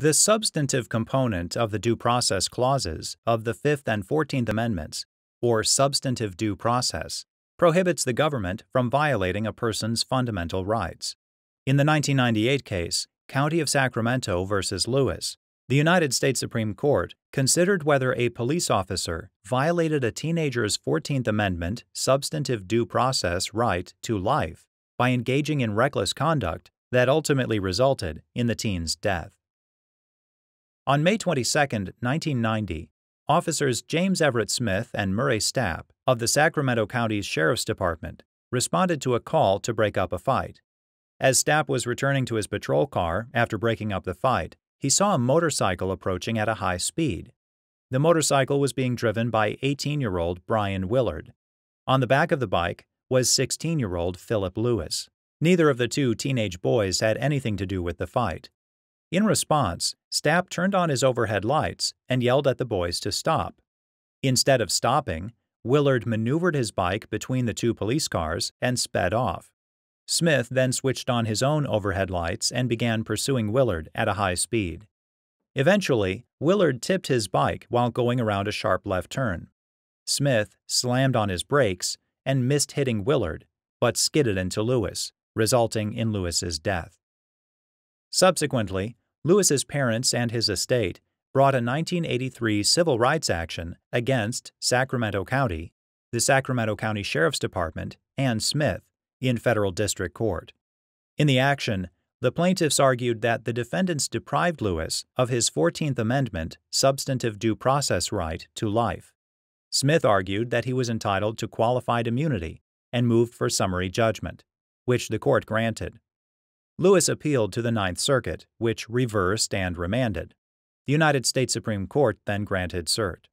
The substantive component of the due process clauses of the Fifth and Fourteenth Amendments, or substantive due process, prohibits the government from violating a person's fundamental rights. In the 1998 case, County of Sacramento v. Lewis, the United States Supreme Court considered whether a police officer violated a teenager's 14th Amendment substantive due process right to life by engaging in reckless conduct that ultimately resulted in the teen's death. On May 22, 1990, officers James Everett Smith and Murray Stapp of the Sacramento County Sheriff's Department responded to a call to break up a fight. As Stapp was returning to his patrol car after breaking up the fight, he saw a motorcycle approaching at a high speed. The motorcycle was being driven by 18 year old Brian Willard. On the back of the bike was 16 year old Philip Lewis. Neither of the two teenage boys had anything to do with the fight. In response, Stapp turned on his overhead lights and yelled at the boys to stop. Instead of stopping, Willard maneuvered his bike between the two police cars and sped off. Smith then switched on his own overhead lights and began pursuing Willard at a high speed. Eventually, Willard tipped his bike while going around a sharp left turn. Smith slammed on his brakes and missed hitting Willard, but skidded into Lewis, resulting in Lewis's death. Subsequently, Lewis's parents and his estate brought a 1983 civil rights action against Sacramento County, the Sacramento County Sheriff's Department, and Smith in federal district court. In the action, the plaintiffs argued that the defendants deprived Lewis of his 14th Amendment substantive due process right to life. Smith argued that he was entitled to qualified immunity and moved for summary judgment, which the court granted. Lewis appealed to the Ninth Circuit, which reversed and remanded. The United States Supreme Court then granted cert.